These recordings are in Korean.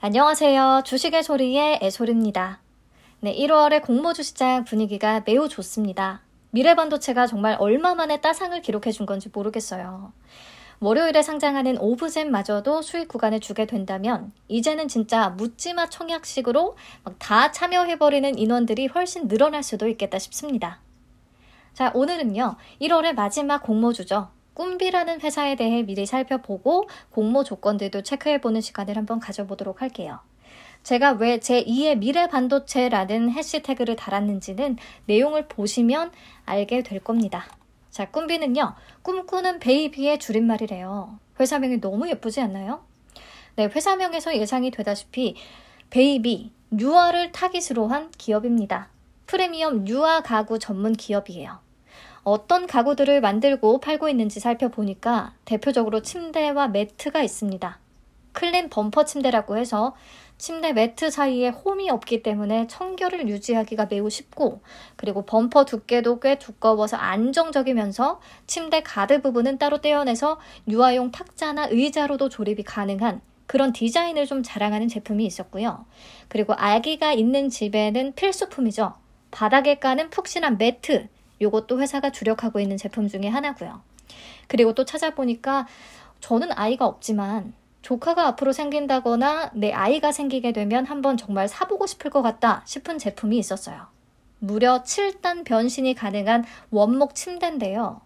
안녕하세요. 주식의 소리의 애소리입니다 네, 1월의 공모주 시장 분위기가 매우 좋습니다. 미래반도체가 정말 얼마만에 따상을 기록해 준 건지 모르겠어요. 월요일에 상장하는 오브젠마저도 수익 구간에 주게 된다면 이제는 진짜 묻지마 청약식으로 막다 참여해버리는 인원들이 훨씬 늘어날 수도 있겠다 싶습니다. 자, 오늘은요. 1월의 마지막 공모주죠. 꿈비라는 회사에 대해 미리 살펴보고 공모 조건들도 체크해보는 시간을 한번 가져보도록 할게요. 제가 왜 제2의 미래 반도체라는 해시태그를 달았는지는 내용을 보시면 알게 될 겁니다. 자, 꿈비는요, 꿈꾸는 베이비의 줄임말이래요. 회사명이 너무 예쁘지 않나요? 네, 회사명에서 예상이 되다시피 베이비, 유아를 타깃으로 한 기업입니다. 프리미엄 유아 가구 전문 기업이에요. 어떤 가구들을 만들고 팔고 있는지 살펴보니까 대표적으로 침대와 매트가 있습니다. 클린 범퍼 침대라고 해서 침대 매트 사이에 홈이 없기 때문에 청결을 유지하기가 매우 쉽고 그리고 범퍼 두께도 꽤 두꺼워서 안정적이면서 침대 가드 부분은 따로 떼어내서 유아용 탁자나 의자로도 조립이 가능한 그런 디자인을 좀 자랑하는 제품이 있었고요. 그리고 아기가 있는 집에는 필수품이죠. 바닥에 까는 푹신한 매트, 요것도 회사가 주력하고 있는 제품 중에 하나고요. 그리고 또 찾아보니까 저는 아이가 없지만 조카가 앞으로 생긴다거나 내 아이가 생기게 되면 한번 정말 사보고 싶을 것 같다 싶은 제품이 있었어요. 무려 7단 변신이 가능한 원목 침대인데요.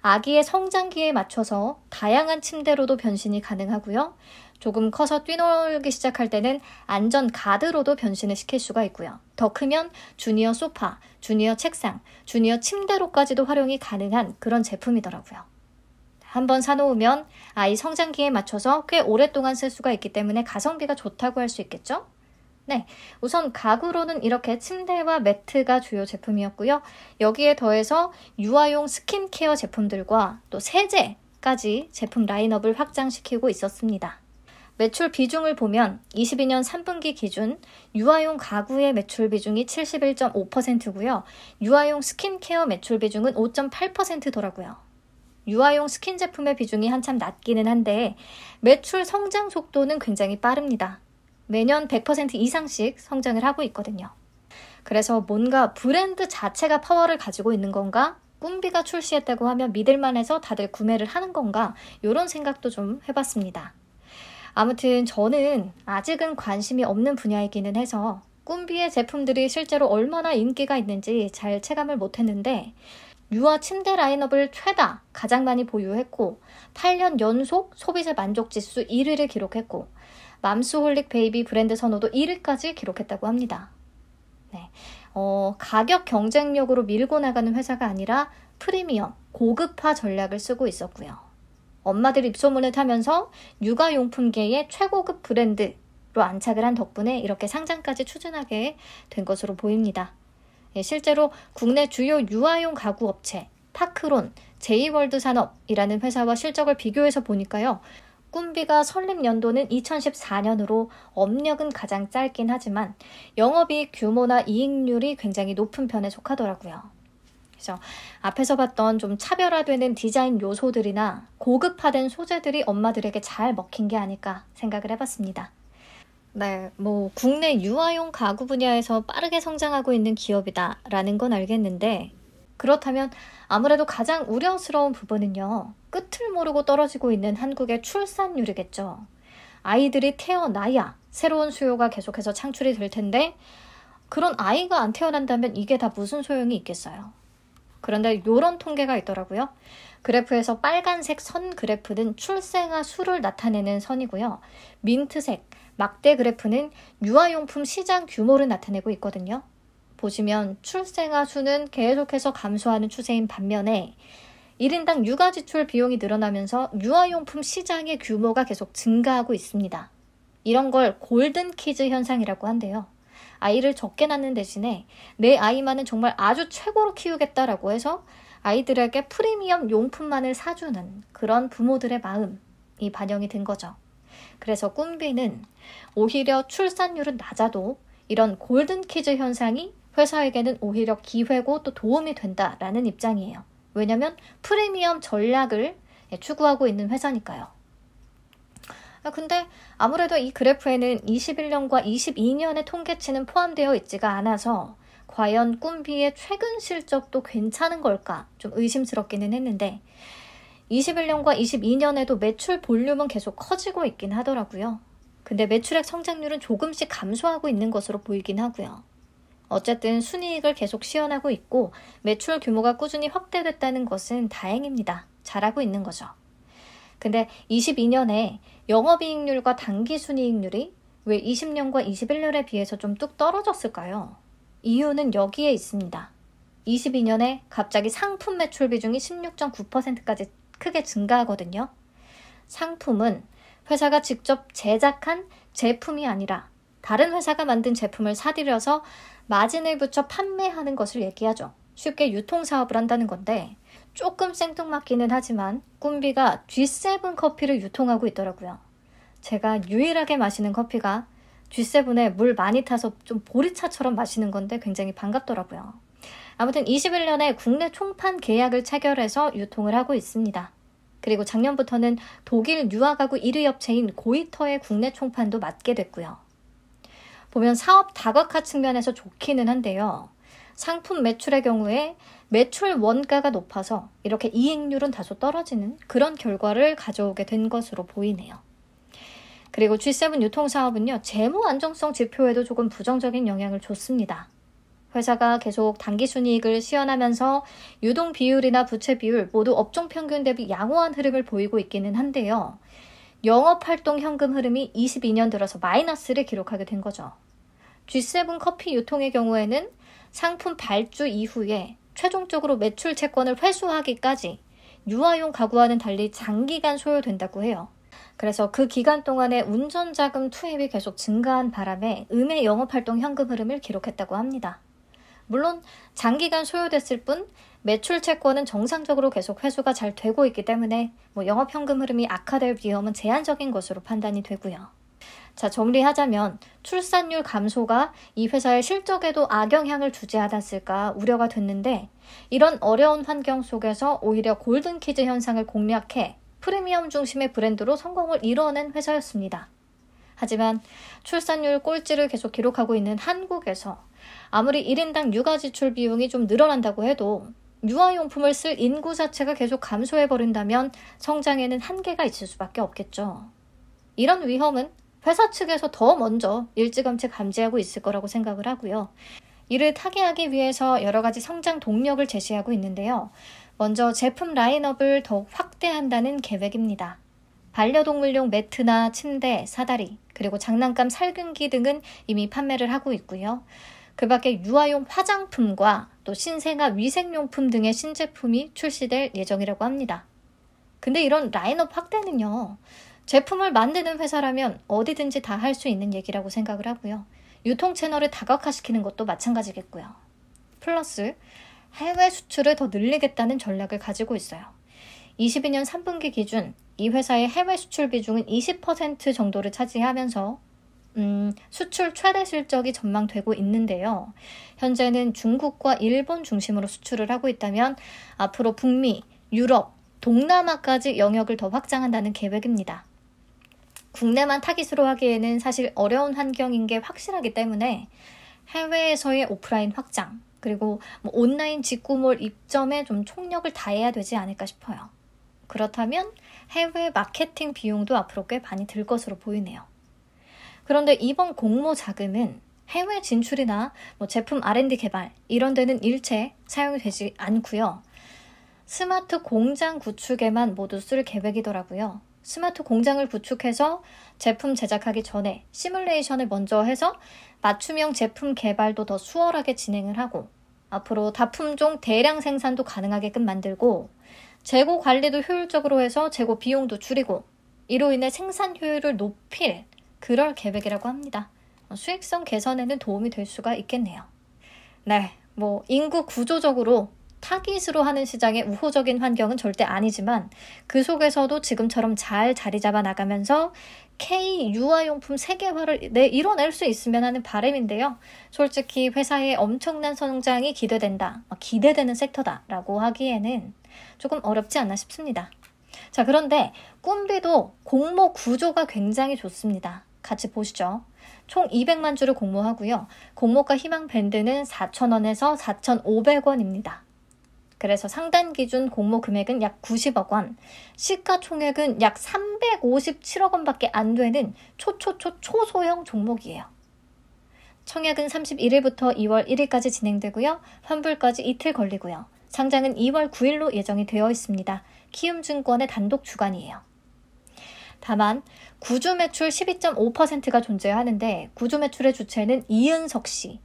아기의 성장기에 맞춰서 다양한 침대로도 변신이 가능하고요. 조금 커서 뛰놀기 시작할 때는 안전 가드로도 변신을 시킬 수가 있고요. 더 크면 주니어 소파, 주니어 책상, 주니어 침대로까지도 활용이 가능한 그런 제품이더라고요. 한번 사놓으면 아이 성장기에 맞춰서 꽤 오랫동안 쓸 수가 있기 때문에 가성비가 좋다고 할 수 있겠죠? 네, 우선 가구로는 이렇게 침대와 매트가 주요 제품이었고요. 여기에 더해서 유아용 스킨케어 제품들과 또 세제까지 제품 라인업을 확장시키고 있었습니다. 매출 비중을 보면 22년 3분기 기준 유아용 가구의 매출 비중이 71.5%고요. 유아용 스킨케어 매출 비중은 5.8%더라고요. 유아용 스킨 제품의 비중이 한참 낮기는 한데 매출 성장 속도는 굉장히 빠릅니다. 매년 100% 이상씩 성장을 하고 있거든요. 그래서 뭔가 브랜드 자체가 파워를 가지고 있는 건가? 꿈비가 출시했다고 하면 믿을만해서 다들 구매를 하는 건가? 이런 생각도 좀 해봤습니다. 아무튼 저는 아직은 관심이 없는 분야이기는 해서 꿈비의 제품들이 실제로 얼마나 인기가 있는지 잘 체감을 못했는데 유아 침대 라인업을 최다 가장 많이 보유했고 8년 연속 소비자 만족 지수 1위를 기록했고 맘스홀릭 베이비 브랜드 선호도 1위까지 기록했다고 합니다. 네. 어, 가격 경쟁력으로 밀고 나가는 회사가 아니라 프리미엄, 고급화 전략을 쓰고 있었고요. 엄마들 입소문을 타면서 육아용품계의 최고급 브랜드로 안착을 한 덕분에 이렇게 상장까지 추진하게 된 것으로 보입니다. 예, 실제로 국내 주요 유아용 가구 업체 파크론, 제이월드 산업이라는 회사와 실적을 비교해서 보니까요. 꿈비가 설립 연도는 2014년으로 업력은 가장 짧긴 하지만 영업이익 규모나 이익률이 굉장히 높은 편에 속하더라고요. 그래서 앞에서 봤던 좀 차별화되는 디자인 요소들이나 고급화된 소재들이 엄마들에게 잘 먹힌 게 아닐까 생각을 해봤습니다. 네, 뭐 국내 유아용 가구 분야에서 빠르게 성장하고 있는 기업이다라는 건 알겠는데 그렇다면 아무래도 가장 우려스러운 부분은요, 끝을 모르고 떨어지고 있는 한국의 출산율이겠죠. 아이들이 태어나야 새로운 수요가 계속해서 창출이 될 텐데, 그런 아이가 안 태어난다면 이게 다 무슨 소용이 있겠어요. 그런데 요런 통계가 있더라고요. 그래프에서 빨간색 선 그래프는 출생아 수를 나타내는 선이고요. 민트색 막대 그래프는 유아용품 시장 규모를 나타내고 있거든요. 보시면 출생아 수는 계속해서 감소하는 추세인 반면에 1인당 육아 지출 비용이 늘어나면서 유아용품 시장의 규모가 계속 증가하고 있습니다. 이런 걸 골든 키즈 현상이라고 한대요. 아이를 적게 낳는 대신에 내 아이만은 정말 아주 최고로 키우겠다라고 해서 아이들에게 프리미엄 용품만을 사주는 그런 부모들의 마음이 반영이 된 거죠. 그래서 꿈비는 오히려 출산율은 낮아도 이런 골든키즈 현상이 회사에게는 오히려 기회고 또 도움이 된다라는 입장이에요. 왜냐면 프리미엄 전략을 예, 추구하고 있는 회사니까요. 아, 근데 아무래도 이 그래프에는 21년과 22년의 통계치는 포함되어 있지가 않아서 과연 꿈비의 최근 실적도 괜찮은 걸까 좀 의심스럽기는 했는데 21년과 22년에도 매출 볼륨은 계속 커지고 있긴 하더라고요. 근데 매출액 성장률은 조금씩 감소하고 있는 것으로 보이긴 하고요. 어쨌든 순이익을 계속 시현하고 있고 매출 규모가 꾸준히 확대됐다는 것은 다행입니다. 잘하고 있는 거죠. 근데 22년에 영업이익률과 단기 순이익률이 왜 20년과 21년에 비해서 좀 뚝 떨어졌을까요? 이유는 여기에 있습니다. 22년에 갑자기 상품 매출 비중이 16.9%까지 크게 증가하거든요. 상품은 회사가 직접 제작한 제품이 아니라 다른 회사가 만든 제품을 사들여서 마진을 붙여 판매하는 것을 얘기하죠. 쉽게 유통사업을 한다는 건데 조금 생뚱맞기는 하지만 꿈비가 G7 커피를 유통하고 있더라고요. 제가 유일하게 마시는 커피가 G7에 물 많이 타서 좀 보리차처럼 마시는 건데 굉장히 반갑더라고요. 아무튼 21년에 국내 총판 계약을 체결해서 유통을 하고 있습니다. 그리고 작년부터는 독일 유아가구 1위 업체인 고이터의 국내 총판도 맡게 됐고요. 보면 사업 다각화 측면에서 좋기는 한데요. 상품 매출의 경우에 매출 원가가 높아서 이렇게 이익률은 다소 떨어지는 그런 결과를 가져오게 된 것으로 보이네요. 그리고 G7 유통사업은요, 재무 안정성 지표에도 조금 부정적인 영향을 줬습니다. 회사가 계속 단기 순이익을 시현하면서 유동 비율이나 부채 비율 모두 업종 평균 대비 양호한 흐름을 보이고 있기는 한데요. 영업 활동 현금 흐름이 22년 들어서 마이너스를 기록하게 된 거죠. G7 커피 유통의 경우에는 상품 발주 이후에 최종적으로 매출 채권을 회수하기까지 유아용 가구와는 달리 장기간 소요된다고 해요. 그래서 그 기간 동안에 운전자금 투입이 계속 증가한 바람에 음해 영업활동 현금 흐름을 기록했다고 합니다. 물론 장기간 소요됐을 뿐 매출 채권은 정상적으로 계속 회수가 잘 되고 있기 때문에 뭐 영업 현금 흐름이 악화될 위험은 제한적인 것으로 판단이 되고요. 자, 정리하자면 출산율 감소가 이 회사의 실적에도 악영향을 주지 않았을까 우려가 됐는데 이런 어려운 환경 속에서 오히려 골든키즈 현상을 공략해 프리미엄 중심의 브랜드로 성공을 이뤄낸 회사였습니다. 하지만 출산율 꼴찌를 계속 기록하고 있는 한국에서 아무리 1인당 육아 지출 비용이 좀 늘어난다고 해도 유아용품을 쓸 인구 자체가 계속 감소해버린다면 성장에는 한계가 있을 수밖에 없겠죠. 이런 위험은 회사 측에서 더 먼저 일찌감치 감지하고 있을 거라고 생각을 하고요. 이를 타개하기 위해서 여러 가지 성장 동력을 제시하고 있는데요. 먼저 제품 라인업을 더욱 확대한다는 계획입니다. 반려동물용 매트나 침대, 사다리, 그리고 장난감 살균기 등은 이미 판매를 하고 있고요. 그 밖에 유아용 화장품과 또 신생아 위생용품 등의 신제품이 출시될 예정이라고 합니다. 근데 이런 라인업 확대는요, 제품을 만드는 회사라면 어디든지 다 할 수 있는 얘기라고 생각을 하고요. 유통 채널을 다각화시키는 것도 마찬가지겠고요. 플러스 해외 수출을 더 늘리겠다는 전략을 가지고 있어요. 22년 3분기 기준 이 회사의 해외 수출 비중은 20% 정도를 차지하면서 음, 수출 최대 실적이 전망되고 있는데요. 현재는 중국과 일본 중심으로 수출을 하고 있다면 앞으로 북미, 유럽, 동남아까지 영역을 더 확장한다는 계획입니다. 국내만 타깃으로 하기에는 사실 어려운 환경인 게 확실하기 때문에 해외에서의 오프라인 확장, 그리고 뭐 온라인 직구몰 입점에 좀 총력을 다해야 되지 않을까 싶어요. 그렇다면 해외 마케팅 비용도 앞으로 꽤 많이 들 것으로 보이네요. 그런데 이번 공모 자금은 해외 진출이나 뭐 제품 R&D 개발 이런 데는 일체 사용이 되지 않고요. 스마트 공장 구축에만 모두 쓸 계획이더라고요. 스마트 공장을 구축해서 제품 제작하기 전에 시뮬레이션을 먼저 해서 맞춤형 제품 개발도 더 수월하게 진행을 하고 앞으로 다품종 대량 생산도 가능하게끔 만들고 재고 관리도 효율적으로 해서 재고 비용도 줄이고 이로 인해 생산 효율을 높일 그럴 계획이라고 합니다. 수익성 개선에는 도움이 될 수가 있겠네요. 네, 뭐 인구 구조적으로 타깃으로 하는 시장의 우호적인 환경은 절대 아니지만 그 속에서도 지금처럼 잘 자리 잡아 나가면서 K 유아용품 세계화를 내 이뤄낼 수 있으면 하는 바램인데요. 솔직히 회사의 엄청난 성장이 기대된다, 기대되는 섹터다라고 하기에는 조금 어렵지 않나 싶습니다. 자, 그런데 꿈비도 공모 구조가 굉장히 좋습니다. 같이 보시죠. 총 200만 주를 공모하고요. 공모가 희망 밴드는 4,000원에서 4,500원입니다. 그래서 상단 기준 공모 금액은 약 90억 원, 시가총액은 약 357억 원밖에 안 되는 초초초 초소형 종목이에요. 청약은 31일부터 2월 1일까지 진행되고요. 환불까지 이틀 걸리고요. 상장은 2월 9일로 예정이 되어 있습니다. 키움증권의 단독 주관이에요. 다만 구주 매출 12.5%가 존재하는데 구주 매출의 주체는 이은석 씨,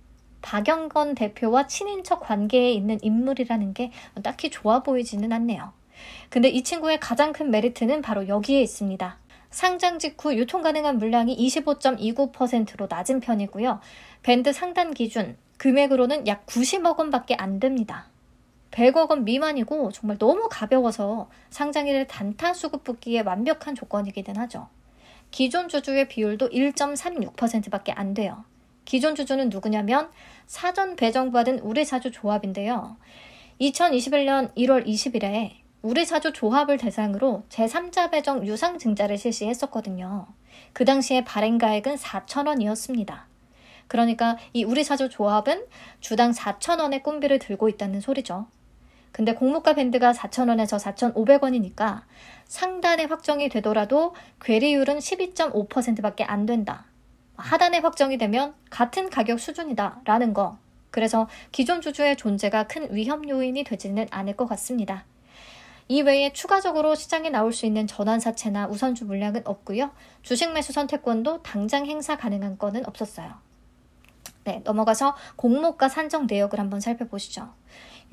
박영건 대표와 친인척 관계에 있는 인물이라는 게 딱히 좋아 보이지는 않네요. 근데 이 친구의 가장 큰 메리트는 바로 여기에 있습니다. 상장 직후 유통 가능한 물량이 25.29%로 낮은 편이고요. 밴드 상단 기준 금액으로는 약 90억 원밖에 안 됩니다. 100억 원 미만이고 정말 너무 가벼워서 상장일을 단타 수급 붙기에 완벽한 조건이기는 하죠. 기존 주주의 비율도 1.36%밖에 안 돼요. 기존 주주는 누구냐면 사전 배정받은 우리 사주 조합인데요. 2021년 1월 20일에 우리 사주 조합을 대상으로 제3자 배정 유상 증자를 실시했었거든요. 그 당시에 발행가액은 4천원이었습니다 그러니까 이 우리 사주 조합은 주당 4천원의 꿈비를 들고 있다는 소리죠. 근데 공모가 밴드가 4,000원에서 4,500원이니까 상단에 확정이 되더라도 괴리율은 12.5%밖에 안 된다. 하단에 확정이 되면 같은 가격 수준이다라는 거. 그래서 기존 주주의 존재가 큰 위험 요인이 되지는 않을 것 같습니다. 이 외에 추가적으로 시장에 나올 수 있는 전환사채나 우선주 물량은 없고요. 주식 매수 선택권도 당장 행사 가능한 건은 없었어요. 네, 넘어가서 공모가 산정 내역을 한번 살펴보시죠.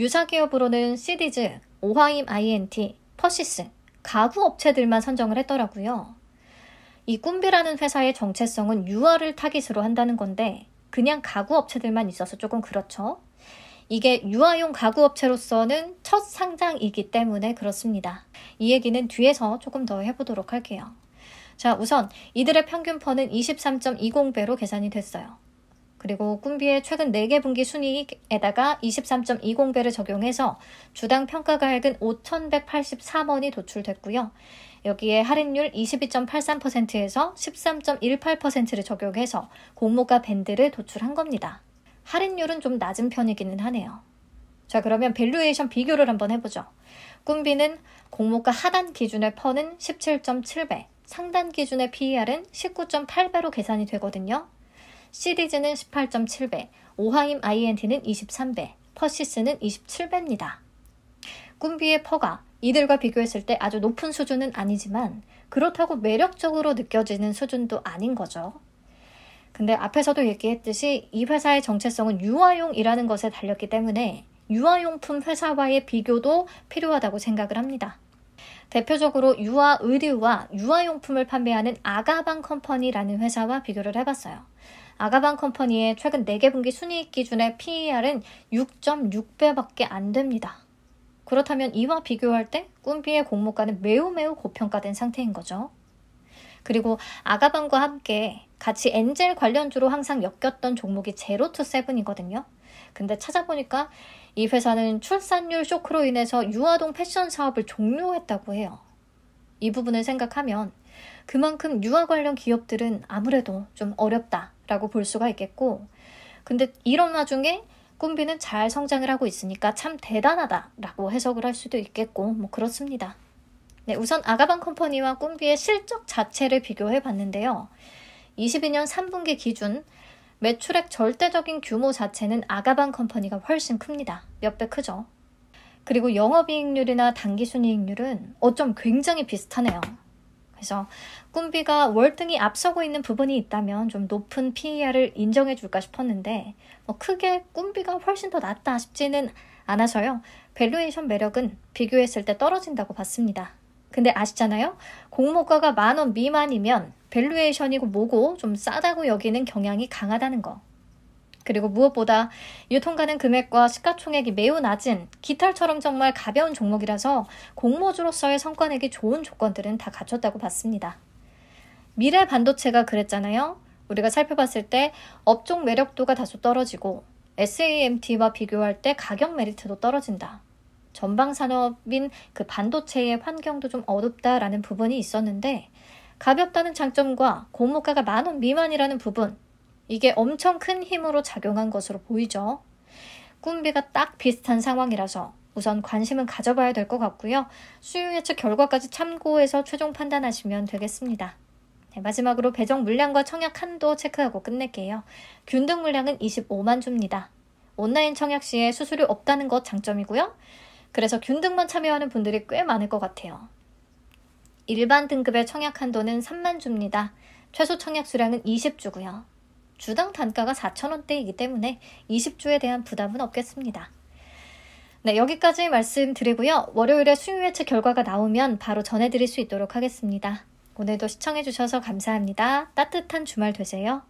유사 기업으로는 시디즈, 오하임 INT, 퍼시스, 가구 업체들만 선정을 했더라고요. 이 꿈비라는 회사의 정체성은 유아를 타깃으로 한다는 건데 그냥 가구 업체들만 있어서 조금 그렇죠. 이게 유아용 가구 업체로서는 첫 상장이기 때문에 그렇습니다. 이 얘기는 뒤에서 조금 더 해보도록 할게요. 자, 우선 이들의 평균 퍼는 23.20배로 계산이 됐어요. 그리고 꿈비의 최근 4개 분기 순이익에다가 23.20배를 적용해서 주당 평가가액은 5,183원이 도출됐고요. 여기에 할인율 22.83%에서 13.18%를 적용해서 공모가 밴드를 도출한 겁니다. 할인율은 좀 낮은 편이기는 하네요. 자, 그러면 밸류에이션 비교를 한번 해보죠. 꿈비는 공모가 하단 기준의 퍼는 17.7배, 상단 기준의 PER은 19.8배로 계산이 되거든요. 시리즈는 18.7배, 오하임 INT는 23배, 퍼시스는 27배입니다. 꿈비의 퍼가 이들과 비교했을 때 아주 높은 수준은 아니지만 그렇다고 매력적으로 느껴지는 수준도 아닌 거죠. 근데 앞에서도 얘기했듯이 이 회사의 정체성은 유아용이라는 것에 달렸기 때문에 유아용품 회사와의 비교도 필요하다고 생각을 합니다. 대표적으로 유아 의류와 유아용품을 판매하는 아가방 컴퍼니라는 회사와 비교를 해봤어요. 아가방 컴퍼니의 최근 4개 분기 순이익 기준의 PER은 6.6배밖에 안 됩니다. 그렇다면 이와 비교할 때 꿈비의 공모가는 매우 매우 고평가된 상태인 거죠. 그리고 아가방과 함께 같이 엔젤 관련주로 항상 엮였던 종목이 제로투 세븐이거든요. 근데 찾아보니까 이 회사는 출산율 쇼크로 인해서 유아동 패션 사업을 종료했다고 해요. 이 부분을 생각하면 그만큼 유아 관련 기업들은 아무래도 좀 어렵다 라고 볼 수가 있겠고, 근데 이런 와중에 꿈비는 잘 성장을 하고 있으니까 참 대단하다 라고 해석을 할 수도 있겠고, 뭐 그렇습니다. 네, 우선 아가방 컴퍼니와 꿈비의 실적 자체를 비교해 봤는데요. 22년 3분기 기준 매출액 절대적인 규모 자체는 아가방 컴퍼니가 훨씬 큽니다. 몇 배 크죠? 그리고 영업이익률이나 단기순이익률은 어쩜 굉장히 비슷하네요. 그래서 꿈비가 월등히 앞서고 있는 부분이 있다면 좀 높은 PER을 인정해 줄까 싶었는데 뭐 크게 꿈비가 훨씬 더 낫다 싶지는 않아서요. 밸류에이션 매력은 비교했을 때 떨어진다고 봤습니다. 근데 아시잖아요? 공모가가 만 원 미만이면 밸류에이션이고 뭐고 좀 싸다고 여기는 경향이 강하다는 거. 그리고 무엇보다 유통가는 금액과 시가총액이 매우 낮은 깃털처럼 정말 가벼운 종목이라서 공모주로서의 성과 내기 좋은 조건들은 다 갖췄다고 봤습니다. 미래 반도체가 그랬잖아요. 우리가 살펴봤을 때 업종 매력도가 다소 떨어지고 SAMT와 비교할 때 가격 메리트도 떨어진다. 전방 산업인 그 반도체의 환경도 좀 어둡다라는 부분이 있었는데 가볍다는 장점과 공모가가 만 원 미만이라는 부분 이게 엄청 큰 힘으로 작용한 것으로 보이죠. 꿈비가 딱 비슷한 상황이라서 우선 관심은 가져봐야 될 것 같고요. 수요 예측 결과까지 참고해서 최종 판단하시면 되겠습니다. 네, 마지막으로 배정 물량과 청약 한도 체크하고 끝낼게요. 균등 물량은 25만 주입니다. 온라인 청약 시에 수수료 없다는 것 장점이고요. 그래서 균등만 참여하는 분들이 꽤 많을 것 같아요. 일반 등급의 청약 한도는 3만 주입니다. 최소 청약 수량은 20주고요. 주당 단가가 4,000원대이기 때문에 20주에 대한 부담은 없겠습니다. 네, 여기까지 말씀드리고요. 월요일에 수요예측 결과가 나오면 바로 전해드릴 수 있도록 하겠습니다. 오늘도 시청해주셔서 감사합니다. 따뜻한 주말 되세요.